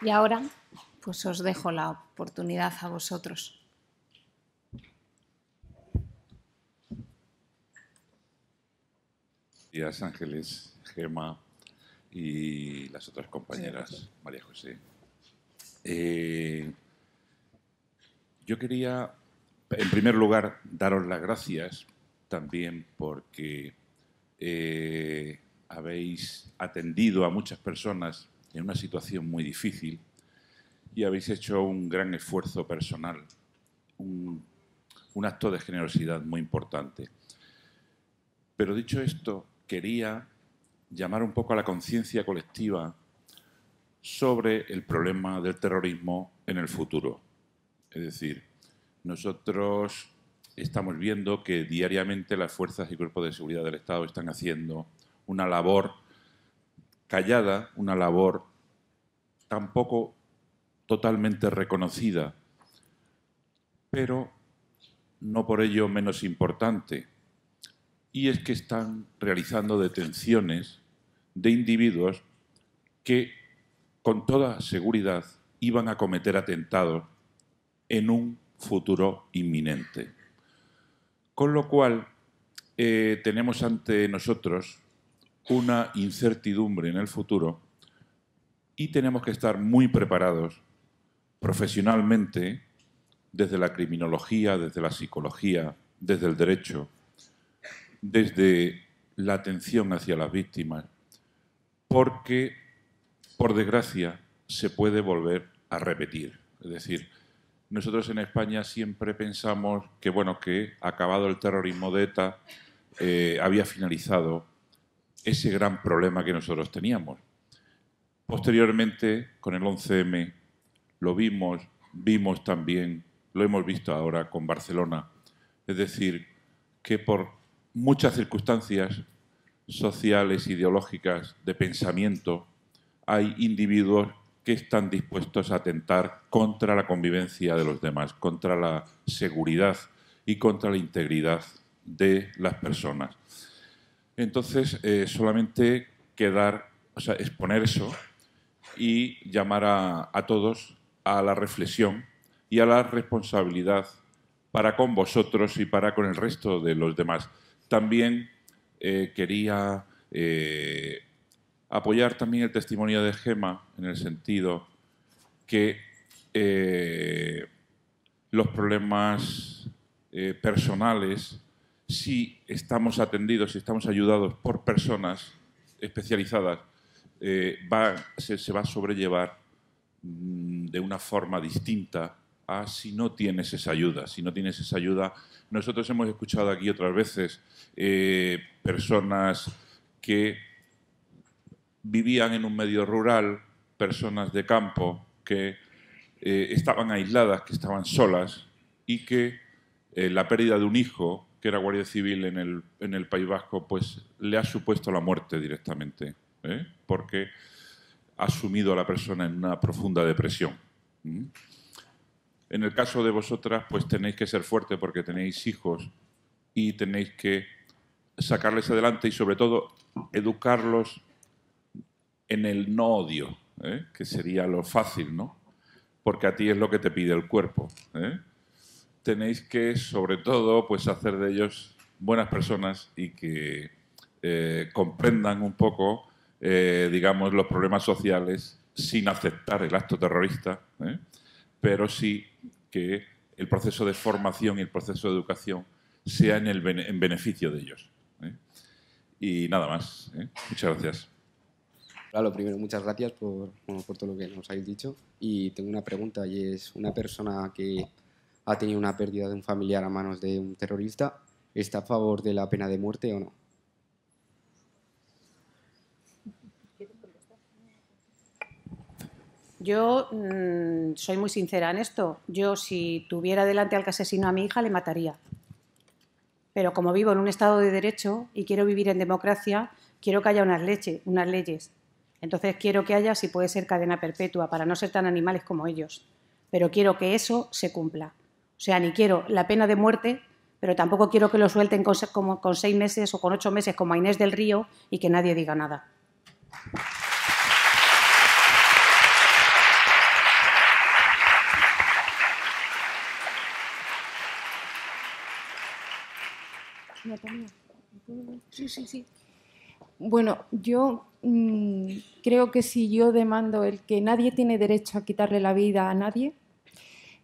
Y ahora, pues os dejo la oportunidad a vosotros. Días, Ángeles, Gema, y las otras compañeras, María José. Eh, yo quería, en primer lugar, daros las gracias también porque eh, habéis atendido a muchas personas en una situación muy difícil y habéis hecho un gran esfuerzo personal, un acto de generosidad muy importante. Pero dicho esto, quería llamar un poco a la conciencia colectiva sobre el problema del terrorismo en el futuro. Es decir, nosotros estamos viendo que diariamente las fuerzas y cuerpos de seguridad del Estado están haciendo una labor callada, una labor tampoco totalmente reconocida, pero no por ello menos importante y es que están realizando detenciones de individuos que con toda seguridad iban a cometer atentados en un futuro inminente. Con lo cual, eh, tenemos ante nosotros una incertidumbre en el futuro y tenemos que estar muy preparados profesionalmente desde la criminología, desde la psicología, desde el derecho, desde la atención hacia las víctimas, porque, por desgracia, se puede volver a repetir. Es decir, nosotros en España siempre pensamos que, bueno, que acabado el terrorismo de ETA, eh, había finalizado ese gran problema que nosotros teníamos. Posteriormente, con el 11M, lo vimos, vimos también, lo hemos visto ahora con Barcelona. Es decir, que por muchas circunstancias sociales, ideológicas, de pensamiento, hay individuos que están dispuestos a atentar contra la convivencia de los demás, contra la seguridad y contra la integridad de las personas. Entonces, eh, solamente quedar, o sea, exponer eso y llamar a todos a la reflexión y a la responsabilidad para con vosotros y para con el resto de los demás. También eh, quería eh, apoyar también el testimonio de Gema en el sentido que eh, los problemas personales, si estamos atendidos, si estamos ayudados por personas especializadas, se, se va a sobrellevar mm, de una forma distinta a ah, si no tienes esa ayuda. Si no tienes esa ayuda, nosotros hemos escuchado aquí otras veces eh, personas que vivían en un medio rural, personas de campo que eh, estaban aisladas, que estaban solas y que eh, la pérdida de un hijo, que era guardia civil en el, País Vasco, pues le ha supuesto la muerte directamente, porque ha sumido a la persona en una profunda depresión. En el caso de vosotras, pues tenéis que ser fuerte porque tenéis hijos y tenéis que sacarles adelante y sobre todo educarlos en el no odio, ¿eh? que sería lo fácil, ¿no? Porque a ti es lo que te pide el cuerpo. ¿eh? Tenéis que, sobre todo, pues hacer de ellos buenas personas y que eh, comprendan un poco, digamos, los problemas sociales sin aceptar el acto terrorista pero sí que el proceso de formación y el proceso de educación sea en, el beneficio de ellos. ¿eh? Y nada más. ¿eh? Muchas gracias. Claro, primero, muchas gracias por, por todo lo que nos habéis dicho. Y tengo una pregunta, y es una persona que ha tenido una pérdida de un familiar a manos de un terrorista, ¿está a favor de la pena de muerte o no? Yo mm, soy muy sincera en esto. Yo si tuviera delante al que asesino a mi hija, le mataría. Pero como vivo en un Estado de Derecho y quiero vivir en democracia, quiero que haya unas, unas leyes. Entonces quiero que haya, si puede ser, cadena perpetua, para no ser tan animales como ellos. Pero quiero que eso se cumpla. O sea, ni quiero la pena de muerte, pero tampoco quiero que lo suelten con, con seis meses o con ocho meses como a Inés del Río y que nadie diga nada. Sí, sí, sí. Bueno, yo mm, creo que si yo demando el que nadie tiene derecho a quitarle la vida a nadie,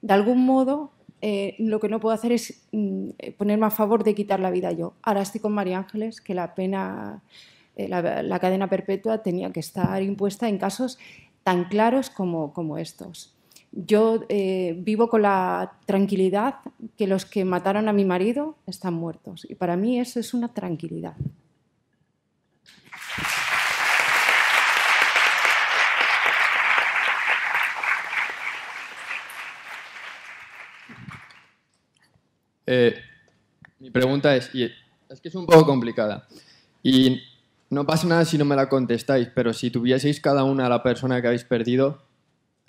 de algún modo eh, lo que no puedo hacer es mm, ponerme a favor de quitar la vida yo. Ahora estoy con María Ángeles, que la pena, eh, la, cadena perpetua tenía que estar impuesta en casos tan claros como estos. Yo eh, vivo con la tranquilidad que los que mataron a mi marido están muertos. Y para mí eso es una tranquilidad. Eh, mi pregunta es, es que es un poco complicada, y no pasa nada si no me la contestáis, pero si tuvieseis cada una la persona que habéis perdido,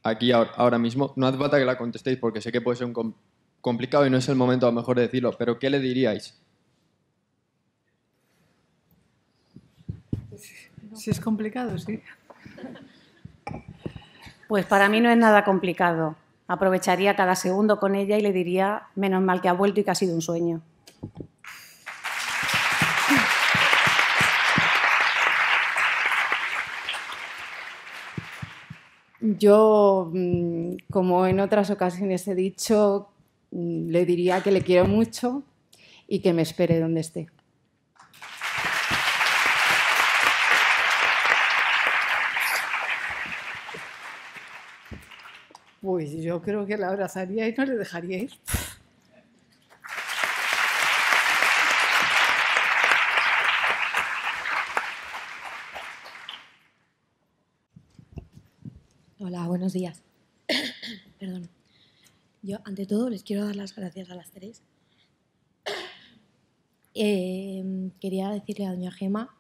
aquí ahora mismo. No hace falta que la contestéis porque sé que puede ser un complicado y no es el momento a lo mejor de decirlo, pero ¿qué le diríais? Pues, si es complicado, sí. Pues para mí no es nada complicado. Aprovecharía cada segundo con ella y le diría, menos mal que ha vuelto y que ha sido un sueño. Yo, mm, como en otras ocasiones he dicho, mm, le diría que le quiero mucho y que me espere donde esté. Pues yo creo que la abrazaría y no le dejaría ir. buenos días. Perdón. Yo, ante todo, les quiero dar las gracias a las tres. Em, quería decirle a doña Gema,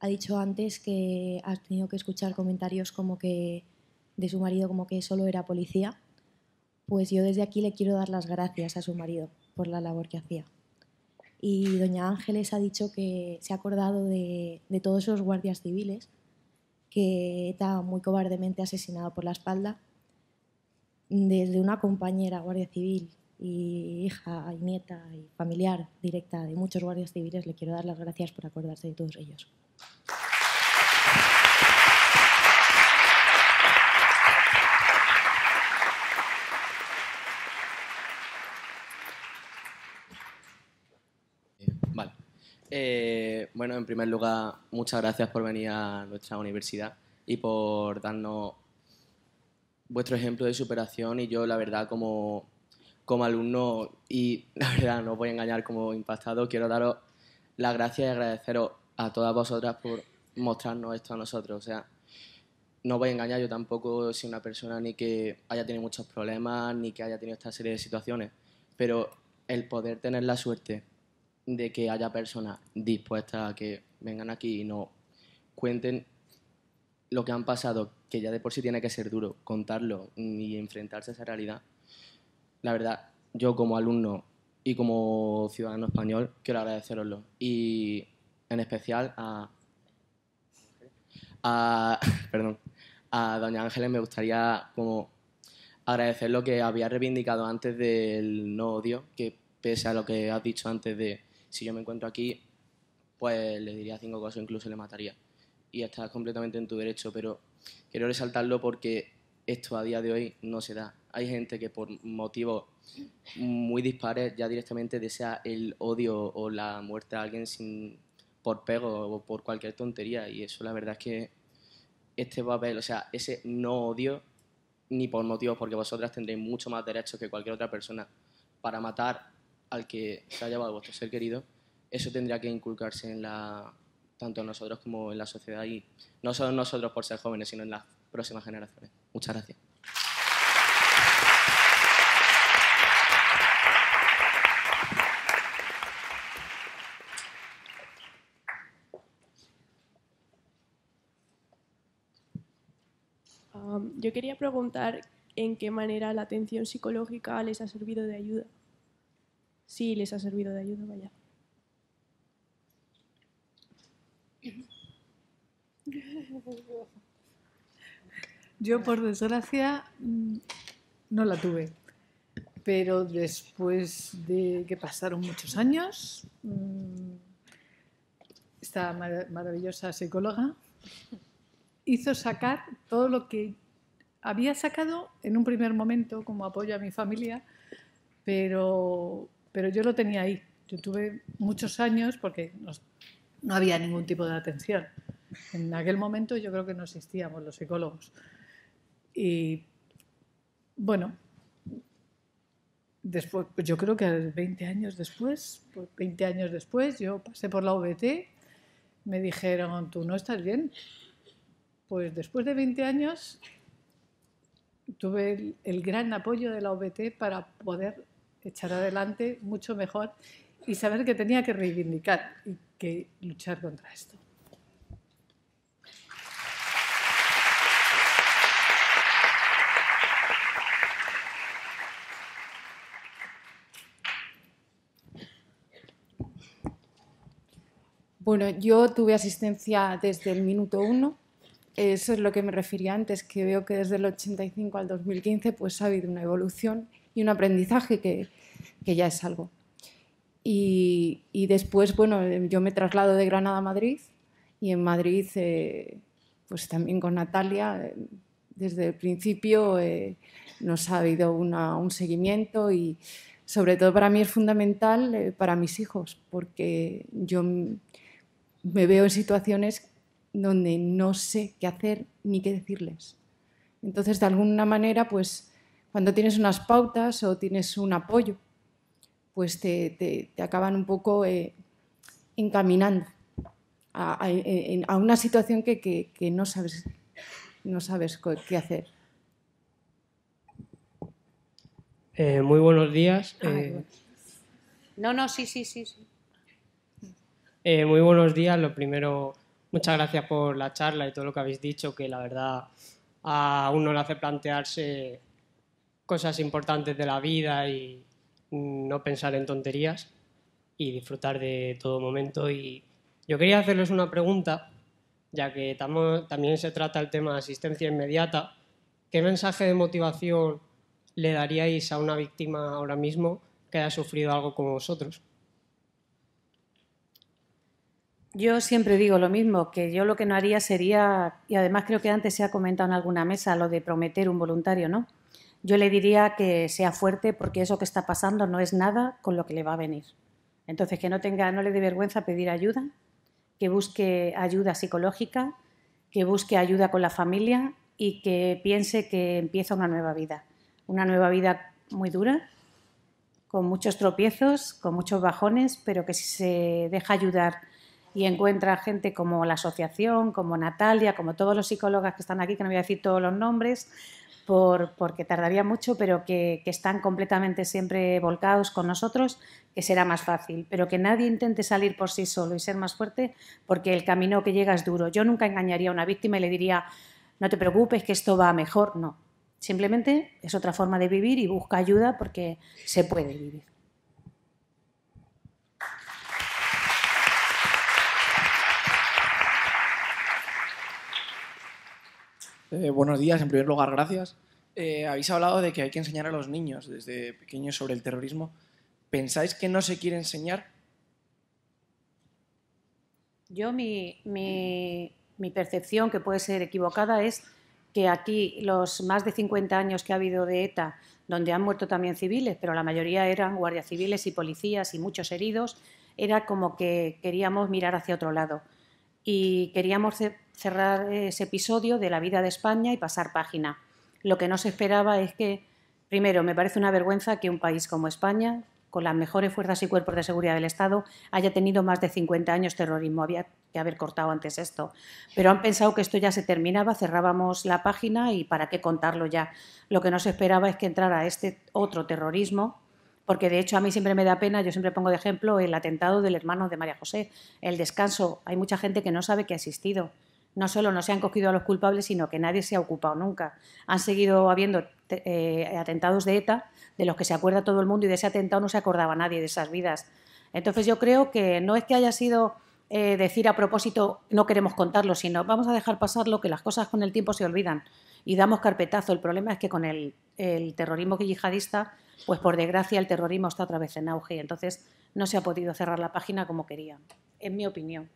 ha dicho antes que ha tenido que escuchar comentarios como que de su marido como que solo era policía. Pues yo desde aquí le quiero dar las gracias a su marido por la labor que hacía. Y doña Ángeles ha dicho que se ha acordado de, de todos esos guardias civiles que estaba muy cobardemente asesinado por la espalda mm, desde una compañera guardia civil y hija y nieta y familiar directa de muchos guardias civiles, le quiero dar las gracias por acordarse de todos ellos. Eh, bueno, en primer lugar, muchas gracias por venir a nuestra universidad y por darnos vuestro ejemplo de superación y yo, la verdad, como, alumno y la verdad, no voy a engañar como impactado, quiero daros las gracias y agradeceros a todas vosotras por mostrarnos esto a nosotros. O sea, no voy a engañar, yo tampoco soy una persona ni que haya tenido muchos problemas, ni que haya tenido esta serie de situaciones, pero el poder tener la suerte de que haya personas dispuestas a que vengan aquí y nos cuenten lo que han pasado, que ya de por sí tiene que ser duro contarlo y enfrentarse a esa realidad. La verdad, yo como alumno y como ciudadano español quiero agradeceroslo. Y en especial a, perdón, a doña Ángeles me gustaría como agradecer lo que había reivindicado antes del no odio, que pese a lo que has dicho antes de si yo me encuentro aquí, pues le diría cinco cosas, incluso le mataría. Y estás completamente en tu derecho, pero quiero resaltarlo porque esto a día de hoy no se da. Hay gente que por motivos muy dispares ya directamente desea el odio o la muerte a alguien sin, por pego o por cualquier tontería. Y eso la verdad es que este papel, o sea, ese no odio, ni por motivos, porque vosotras tendréis mucho más derechos que cualquier otra persona para matar al que se ha llevado vuestro ser querido, eso tendría que inculcarse en la, tanto en nosotros como en la sociedad y no solo nosotros por ser jóvenes, sino en las próximas generaciones. Muchas gracias. Ah, yo quería preguntar en qué manera la atención psicológica les ha servido de ayuda. Sí, les ha servido de ayuda, vaya. Yo, por desgracia, mm, no la tuve. Pero después de que pasaron muchos años, mm, esta maravillosa psicóloga hizo sacar todo lo que había sacado en un primer momento como apoyo a mi familia, pero pero yo lo tenía ahí. Yo tuve muchos años porque no había ningún tipo de atención. En aquel momento yo creo que no existíamos los psicólogos. Y bueno, después, pues yo creo que 20 años después, 20 pues años después, yo pasé por la OBT, me dijeron, tú no estás bien. Pues después de 20 años tuve el, el gran apoyo de la OBT para poder echar adelante mucho mejor y saber que tenía que reivindicar y que luchar contra esto. Bueno, yo tuve asistencia desde el minuto uno. Eso es lo que me refería antes, que veo que desde el 85 al 2015 pues ha habido una evolución y un aprendizaje que, que ya es algo. Y, y, después, bueno, yo me traslado de Granada a Madrid y en Madrid, eh, pues también con Natalia, eh, desde el principio eh, nos ha habido un seguimiento y sobre todo para mí es fundamental para mis hijos, porque yo me veo en situaciones donde no sé qué hacer ni qué decirles. Entonces, de alguna manera, pues cuando tienes unas pautas o tienes un apoyo, pues te, acaban un poco eh, encaminando a, una situación que, no, sabes, no sabes qué hacer. Eh, muy buenos días. Ah, eh, no, no, sí, sí, sí. sí. muy buenos días. Lo primero, muchas gracias por la charla y todo lo que habéis dicho, que la verdad a uno le hace plantearse cosas importantes de la vida y no pensar en tonterías y disfrutar de todo momento. Y yo quería hacerles una pregunta, ya que también se trata el tema de asistencia inmediata. ¿Qué mensaje de motivación le daríais a una víctima ahora mismo que haya sufrido algo como vosotros? Yo siempre digo lo mismo, que yo lo que no haría sería, y además creo que antes se ha comentado en alguna mesa lo de prometer un voluntario, ¿no? yo le diría que sea fuerte porque eso que está pasando no es nada con lo que le va a venir. Entonces, que no, tenga, no le dé vergüenza pedir ayuda, que busque ayuda psicológica, que busque ayuda con la familia y que piense que empieza una nueva vida. Una nueva vida muy dura, con muchos tropiezos, con muchos bajones, pero que si se deja ayudar y encuentra gente como la asociación, como Natalia, como todos los psicólogos que están aquí, que no voy a decir todos los nombres, porque tardaría mucho, pero que, que, están completamente siempre volcados con nosotros, que será más fácil. Pero que nadie intente salir por sí solo y ser más fuerte, porque el camino que llega es duro. Yo nunca engañaría a una víctima y le diría, no te preocupes, que esto va mejor. No. Simplemente es otra forma de vivir y busca ayuda porque se puede vivir. Eh, buenos días, en primer lugar, gracias. Eh, habéis hablado de que hay que enseñar a los niños desde pequeños sobre el terrorismo. ¿Pensáis que no se quiere enseñar? Yo mi, mi percepción, que puede ser equivocada, es que aquí los más de 50 años que ha habido de ETA, donde han muerto también civiles, pero la mayoría eran guardias civiles y policías y muchos heridos, era como que queríamos mirar hacia otro lado y queríamos cerrar ese episodio de la vida de España y pasar página. Lo que no se esperaba es que, primero, me parece una vergüenza que un país como España, con las mejores fuerzas y cuerpos de seguridad del Estado, haya tenido más de 50 años terrorismo. Había que haber cortado antes esto. Pero han pensado que esto ya se terminaba, cerrábamos la página y para qué contarlo ya. Lo que no se esperaba es que entrara este otro terrorismo porque de hecho a mí siempre me da pena, yo siempre pongo de ejemplo el atentado del hermano de María José, el descanso. Hay mucha gente que no sabe que ha existido. No solo no se han cogido a los culpables, sino que nadie se ha ocupado nunca. Han seguido habiendo eh, atentados de ETA, de los que se acuerda todo el mundo, y de ese atentado no se acordaba nadie de esas vidas. Entonces yo creo que no es que haya sido eh, decir a propósito no queremos contarlo, sino vamos a dejar pasarlo, que las cosas con el tiempo se olvidan y damos carpetazo. El problema es que con el el terrorismo yihadista, pues por desgracia el terrorismo está otra vez en auge y entonces no se ha podido cerrar la página como quería, en mi opinión.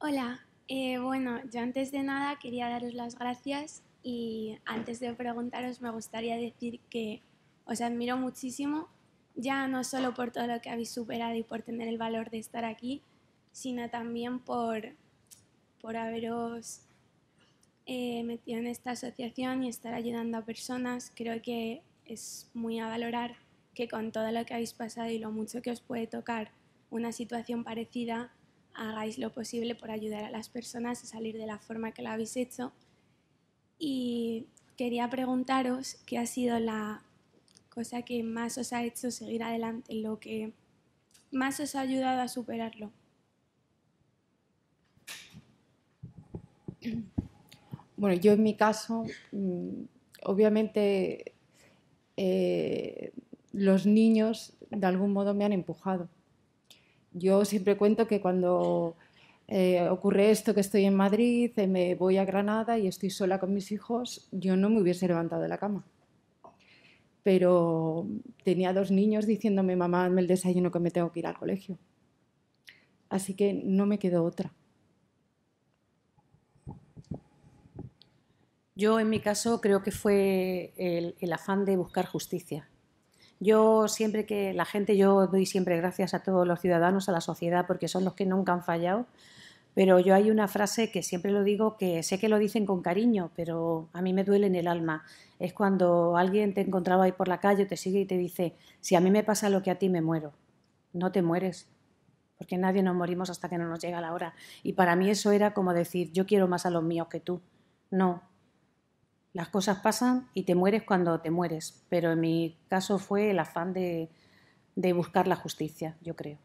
Hola, eh, bueno, yo antes de nada quería daros las gracias y antes de preguntaros me gustaría decir que os admiro muchísimo, ya no solo por todo lo que habéis superado y por tener el valor de estar aquí, sino también por, por haberos eh, metido en esta asociación y estar ayudando a personas. Creo que es muy a valorar que con todo lo que habéis pasado y lo mucho que os puede tocar una situación parecida, hagáis lo posible por ayudar a las personas a salir de la forma que lo habéis hecho. Y quería preguntaros qué ha sido la cosa que más os ha hecho seguir adelante, lo que más os ha ayudado a superarlo. Bueno, yo en mi caso, mm, obviamente eh, los niños de algún modo me han empujado. Yo siempre cuento que cuando eh, ocurre esto, que estoy en Madrid, eh, me voy a Granada y estoy sola con mis hijos, yo no me hubiese levantado de la cama. Pero tenía dos niños diciéndome, mamá, me el desayuno que me tengo que ir al colegio. Así que no me quedó otra. Yo en mi caso creo que fue el, afán de buscar justicia. Yo siempre que la gente, yo doy siempre gracias a todos los ciudadanos, a la sociedad, porque son los que nunca han fallado, pero yo hay una frase que siempre lo digo, que sé que lo dicen con cariño, pero a mí me duele en el alma. Es cuando alguien te encontraba ahí por la calle, te sigue y te dice, si a mí me pasa lo que a ti me muero, no te mueres, porque nadie nos morimos hasta que no nos llega la hora. Y para mí eso era como decir, yo quiero más a los míos que tú. No, las cosas pasan y te mueres cuando te mueres, pero en mi caso fue el afán de, buscar la justicia, yo creo.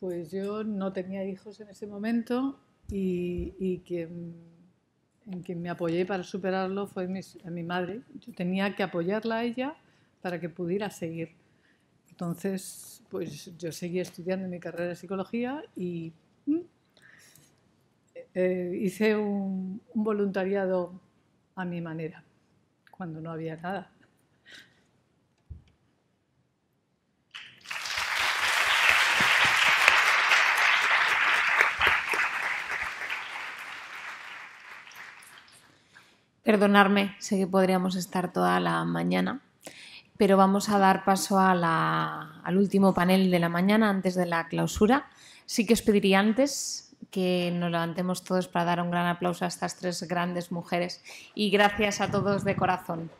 Pues yo no tenía hijos en ese momento y, quien, en quien me apoyé para superarlo fue mi, mi madre. Yo tenía que apoyarla a ella para que pudiera seguir. Entonces, pues yo seguí estudiando mi carrera de psicología y mm, eh, hice un, voluntariado a mi manera, cuando no había nada. Perdonarme, sé que podríamos estar toda la mañana, pero vamos a dar paso al último panel de la mañana antes de la clausura. Sí que os pediría antes que nos levantemos todos para dar un gran aplauso a estas tres grandes mujeres. Y gracias a todos de corazón.